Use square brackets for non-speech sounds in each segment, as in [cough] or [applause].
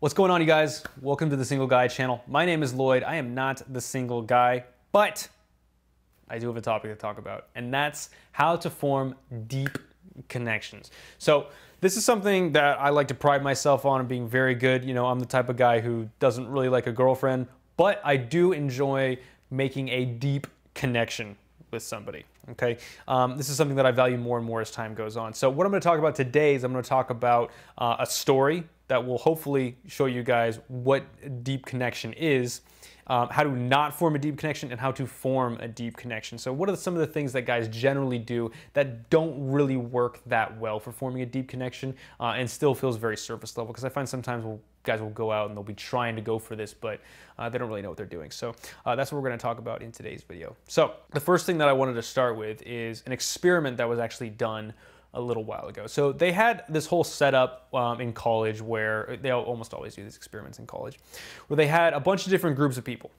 What's going on, you guys? Welcome to the Single Guy channel. My name is Lloyd. I am not the single guy, but I do have a topic to talk about, and that's how to form deep connections. So, this is something that I like to pride myself on being very good. You know, I'm the type of guy who doesn't really like a girlfriend, but I do enjoy making a deep connection with somebody. Okay, um, this is something that I value more and more as time goes on. So, what I'm going to talk about today is I'm going to talk about uh, a story that will hopefully show you guys what deep connection is, um, how to not form a deep connection, and how to form a deep connection. So what are some of the things that guys generally do that don't really work that well for forming a deep connection uh, and still feels very surface level? Because I find sometimes we'll guys will go out and they'll be trying to go for this, but uh, they don't really know what they're doing. So uh, that's what we're gonna talk about in today's video. So the first thing that I wanted to start with is an experiment that was actually done a little while ago. So they had this whole setup um, in college where uh, they almost always do these experiments in college, where they had a bunch of different groups of people.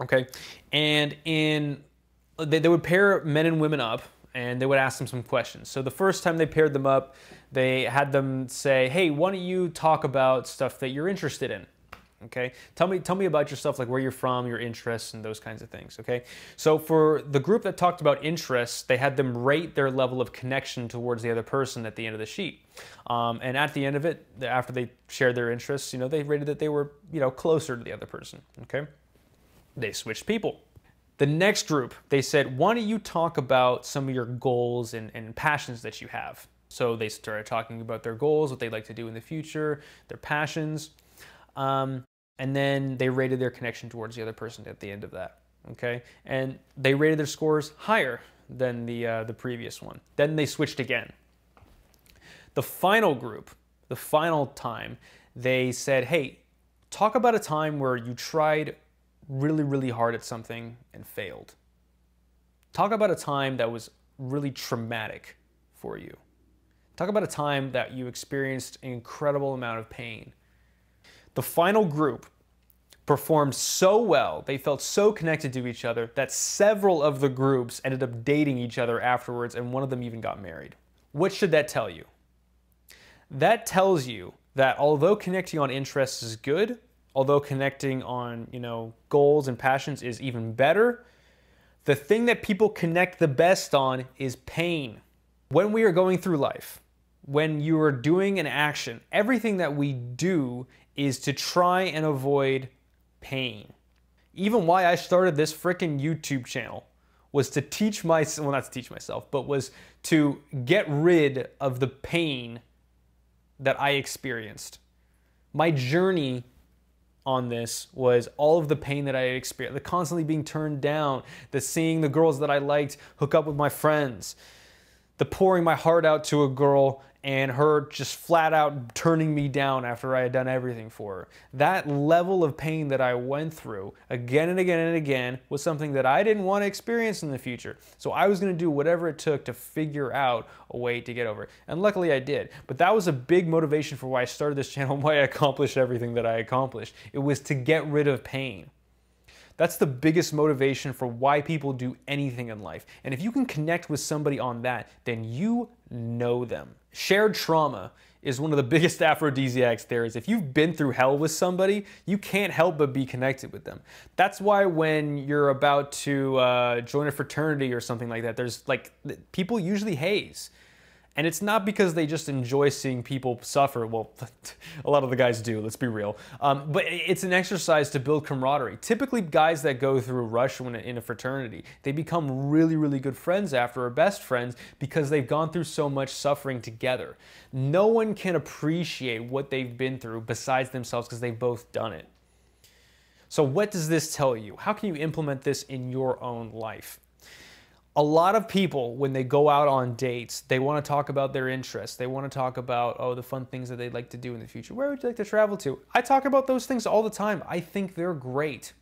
Okay, and in they, they would pair men and women up and they would ask them some questions. So the first time they paired them up, they had them say, "Hey, why don't you talk about stuff that you're interested in?" okay tell me tell me about yourself like where you're from your interests and those kinds of things okay so for the group that talked about interests they had them rate their level of connection towards the other person at the end of the sheet um, and at the end of it after they shared their interests you know they rated that they were you know closer to the other person okay they switched people the next group they said why don't you talk about some of your goals and, and passions that you have so they started talking about their goals what they'd like to do in the future their passions um, and then they rated their connection towards the other person at the end of that. Okay, and they rated their scores higher than the uh, the previous one. Then they switched again. The final group, the final time, they said, "Hey, talk about a time where you tried really, really hard at something and failed. Talk about a time that was really traumatic for you. Talk about a time that you experienced an incredible amount of pain." The final group performed so well, they felt so connected to each other, that several of the groups ended up dating each other afterwards, and one of them even got married. What should that tell you? That tells you that although connecting on interests is good, although connecting on, you know, goals and passions is even better, the thing that people connect the best on is pain. When we are going through life, when you are doing an action, everything that we do is to try and avoid pain. Even why I started this freaking YouTube channel was to teach myself, well, not to teach myself, but was to get rid of the pain that I experienced. My journey on this was all of the pain that I had experienced, the constantly being turned down, the seeing the girls that I liked hook up with my friends, the pouring my heart out to a girl and her just flat out turning me down after I had done everything for her. That level of pain that I went through again and again and again was something that I didn't want to experience in the future. So I was going to do whatever it took to figure out a way to get over it. And luckily I did. But that was a big motivation for why I started this channel and why I accomplished everything that I accomplished. It was to get rid of pain. That's the biggest motivation for why people do anything in life. And if you can connect with somebody on that, then you know them. Shared trauma is one of the [laughs] biggest aphrodisiacs there is. If you've been through hell with somebody, you can't help but be connected with them. That's why when you're about to uh, join a fraternity or something like that, there's like people usually haze. And it's not because they just enjoy seeing people suffer. Well, [laughs] a lot of the guys do, let's be real. Um, but it's an exercise to build camaraderie. Typically, guys that go through rush when in a fraternity, they become really, really good friends after or best friends because they've gone through so much suffering together. No one can appreciate what they've been through besides themselves because they've both done it. So, what does this tell you? How can you implement this in your own life? a lot of people when they go out on dates they want to talk about their interests they want to talk about oh the fun things that they'd like to do in the future where would you like to travel to i talk about those things all the time i think they're great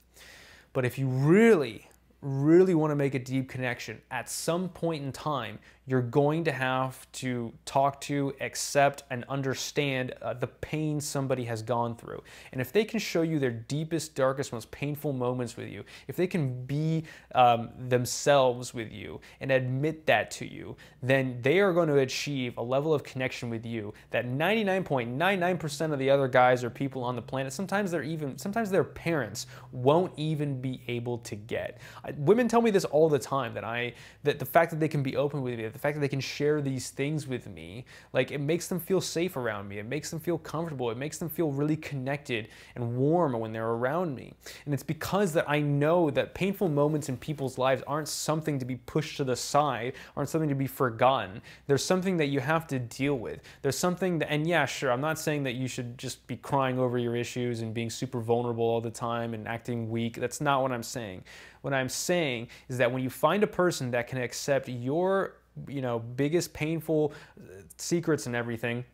but if you really really want to make a deep connection at some point in time you're going to have to talk to, accept, and understand uh, the pain somebody has gone through. And if they can show you their deepest, darkest, most painful moments with you, if they can be um, themselves with you and admit that to you, then they are going to achieve a level of connection with you that 99.99% of the other guys or people on the planet, sometimes they're even, sometimes their parents won't even be able to get. I, women tell me this all the time that I, that the fact that they can be open with me, the fact that they can share these things with me, like it makes them feel safe around me. It makes them feel comfortable. It makes them feel really connected and warm when they're around me. And it's because that I know that painful moments in people's lives aren't something to be pushed to the side, aren't something to be forgotten. There's something that you have to deal with. There's something that, and yeah, sure, I'm not saying that you should just be crying over your issues and being super vulnerable all the time and acting weak. That's not what I'm saying. What I'm saying is that when you find a person that can accept your you know, biggest painful uh, secrets and everything,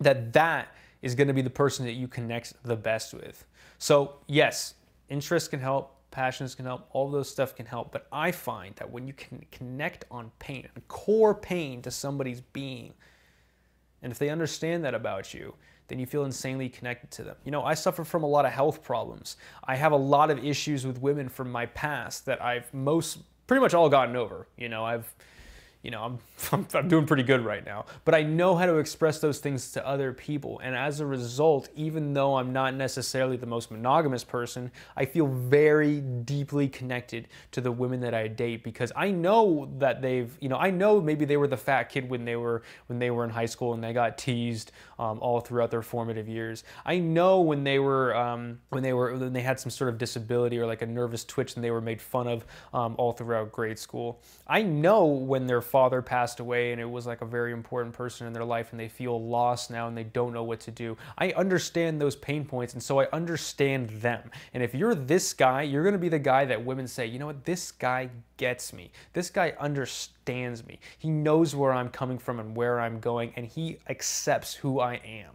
that that is going to be the person that you connect the best with. So, yes, interest can help, passions can help, all those stuff can help, but I find that when you can connect on pain, core pain to somebody's being, and if they understand that about you, then you feel insanely connected to them. You know, I suffer from a lot of health problems. I have a lot of issues with women from my past that I've most pretty much all gotten over. You know, I've you know, [laughs] I'm, I'm, doing pretty good right now. But I know how to express those things to other people. And as a result, even though I'm not necessarily the most monogamous person, I feel very deeply connected to the women that I date because I know that they've, you know, I know maybe they were the fat kid when they were, when they were in high school and they got teased um, all throughout their formative years. I know when they were, um, when they were, when they had some sort of disability or like a nervous twitch and they were made fun of um, all throughout grade school. I know when they're father passed away and it was like a very important person in their life and they feel lost now and they don't know what to do. I understand those pain points and so I understand them. And if you're this guy, you're going to be the guy that women say, you know what, this guy gets me. This guy understands me. He knows where I'm coming from and where I'm going and he accepts who I am.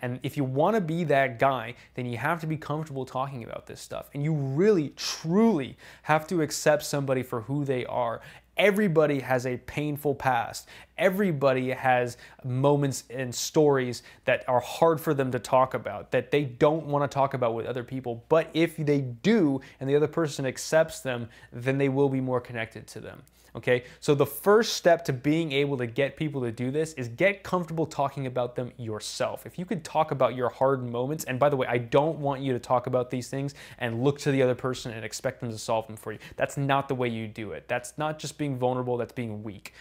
And if you want to be that guy, then you have to be comfortable talking about this stuff. And you really, truly have to accept somebody for who they are Everybody has a painful past. Everybody has moments and stories that are hard for them to talk about, that they don't want to talk about with other people. But if they do and the other person accepts them, then they will be more connected to them. Okay, so the first step to being able to get people to do this is get comfortable talking about them yourself. If you could talk about your hard moments, and by the way, I don't want you to talk about these things and look to the other person and expect them to solve them for you. That's not the way you do it. That's not just being vulnerable, that's being weak.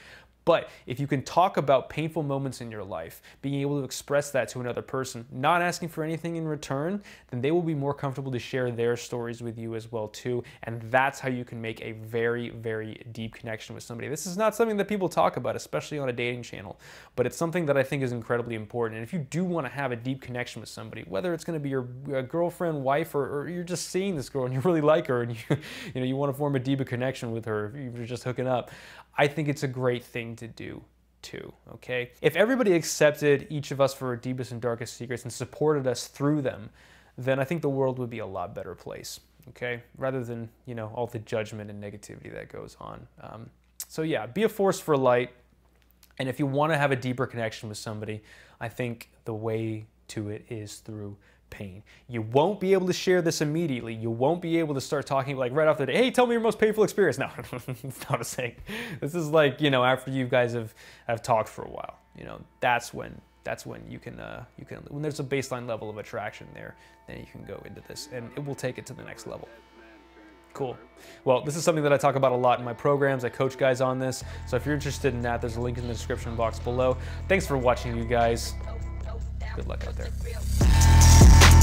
But if you can talk about painful moments in your life, being able to express that to another person, not asking for anything in return, then they will be more comfortable to share their stories with you as well too. And that's how you can make a very, very deep connection with somebody. This is not something that people talk about, especially on a dating channel, but it's something that I think is incredibly important. And if you do want to have a deep connection with somebody, whether it's going to be your girlfriend, wife, or, or, you're just seeing this girl and you [laughs] really like her and you, you know, you want to form a deeper connection with her, you're just hooking up, I think it's a great thing to do too, okay? If everybody accepted each of us for our deepest and darkest secrets and supported us through them, then I think the world would be a lot better place, okay? Rather than, you know, all the judgment and negativity that goes on. Um, so yeah, be a force for light. And if you want to have a deeper connection with somebody, I think the way to it is through pain. You won't be able to share this immediately. You won't be able to start talking like right off the day, hey, tell me your most painful experience. [laughs] No, [laughs] it's not a thing. This is like, you know, after you guys have, have talked for a while, you know, that's when, that's when you can, uh, you can, when there's a baseline level of attraction there, then you can go into this and it will take it to the next level. Cool. Well, this is something that I talk about a lot in my programs. I coach guys on this. So if you're interested in that, there's a link in the description box below. Thanks for watching, you guys. Good luck out there.